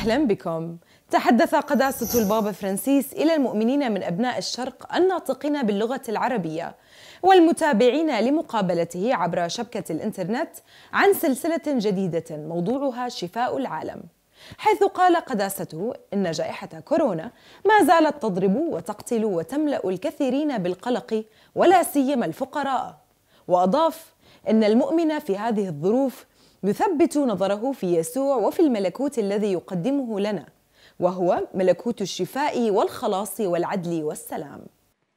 أهلا بكم تحدث قداسة البابا فرانسيس إلى المؤمنين من أبناء الشرق الناطقين باللغة العربية والمتابعين لمقابلته عبر شبكة الإنترنت عن سلسلة جديدة موضوعها شفاء العالم حيث قال قداسته إن جائحة كورونا ما زالت تضرب وتقتل وتملأ الكثيرين بالقلق ولا سيما الفقراء وأضاف إن المؤمن في هذه الظروف يثبت نظره في يسوع وفي الملكوت الذي يقدمه لنا وهو ملكوت الشفاء والخلاص والعدل والسلام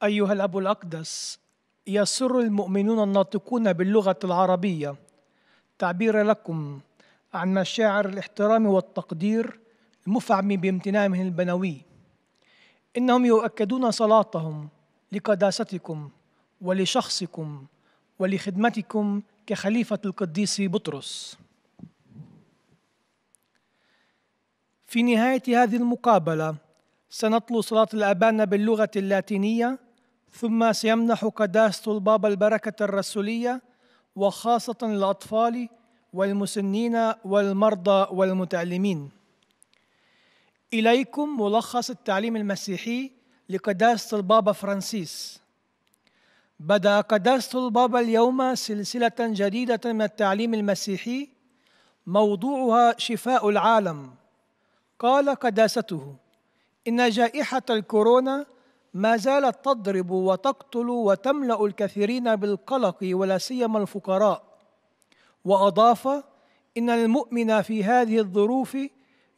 ايها الاب الاقدس يسر المؤمنون الناطقون باللغه العربيه تعبير لكم عن مشاعر الاحترام والتقدير المفعم بامتنانهم البنوي انهم يؤكدون صلاتهم لقداستكم ولشخصكم ولخدمتكم كخليفة القديس بطرس في نهاية هذه المقابلة سنتلو صلاة الأبان باللغة اللاتينية ثم سيمنح قداسة البابا البركة الرسولية وخاصة للأطفال والمسنين والمرضى والمتعلمين إليكم ملخص التعليم المسيحي لقداسة البابا فرانسيس بدا قداسه البابا اليوم سلسلة جديدة من التعليم المسيحي موضوعها شفاء العالم قال قداسته إن جائحة الكورونا ما زالت تضرب وتقتل وتملأ الكثيرين بالقلق ولا سيما الفقراء وأضاف إن المؤمن في هذه الظروف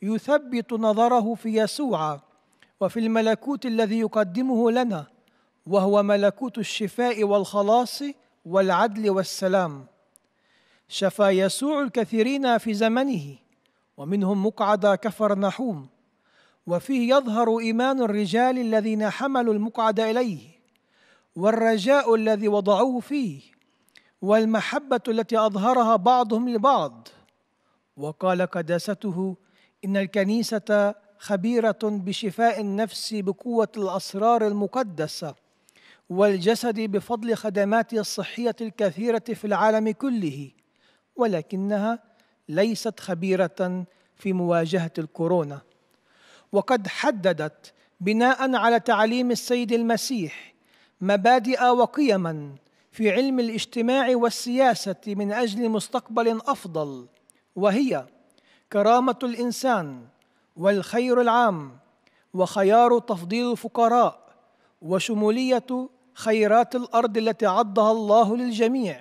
يثبت نظره في يسوع وفي الملكوت الذي يقدمه لنا وهو ملكوت الشفاء والخلاص والعدل والسلام شفى يسوع الكثيرين في زمنه ومنهم مقعد كفر نحوم وفيه يظهر ايمان الرجال الذين حملوا المقعد اليه والرجاء الذي وضعوه فيه والمحبه التي اظهرها بعضهم لبعض وقال قداسته ان الكنيسه خبيره بشفاء النفس بقوه الاسرار المقدسه والجسد بفضل خدماته الصحيه الكثيره في العالم كله ولكنها ليست خبيره في مواجهه الكورونا وقد حددت بناء على تعليم السيد المسيح مبادئ وقيما في علم الاجتماع والسياسه من اجل مستقبل افضل وهي كرامه الانسان والخير العام وخيار تفضيل الفقراء وشموليه خيرات الارض التي عضها الله للجميع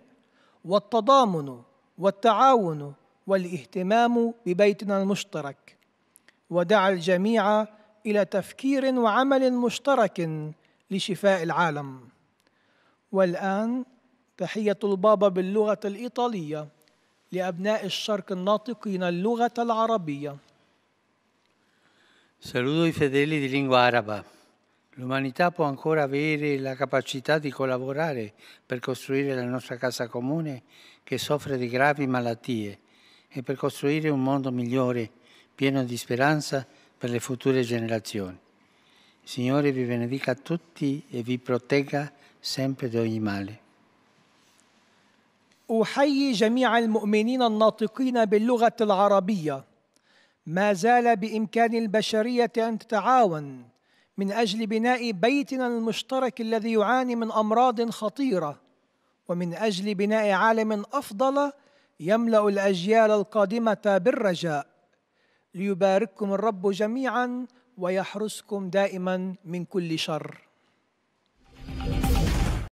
والتضامن والتعاون والاهتمام ببيتنا المشترك ودعا الجميع الى تفكير وعمل مشترك لشفاء العالم والان تحيه البابا باللغه الايطاليه لابناء الشرق الناطقين اللغه العربيه Saludo i fedeli di lingua araba. L'umanità può ancora avere la capacità di collaborare per costruire la nostra casa comune che soffre di gravi malattie e per costruire un mondo migliore, pieno di speranza per le future generazioni. Il Signore vi benedica a tutti e vi protegga sempre da ogni male. أحيي جميع المؤمنين الناطقين باللغة العربية. ما زال بإمكان البشرية أن تتعاون من اجل بناء بيتنا المشترك الذي يعاني من امراض خطيره ومن اجل بناء عالم افضل يملا الاجيال القادمه بالرجاء ليبارككم الرب جميعا ويحرسكم دائما من كل شر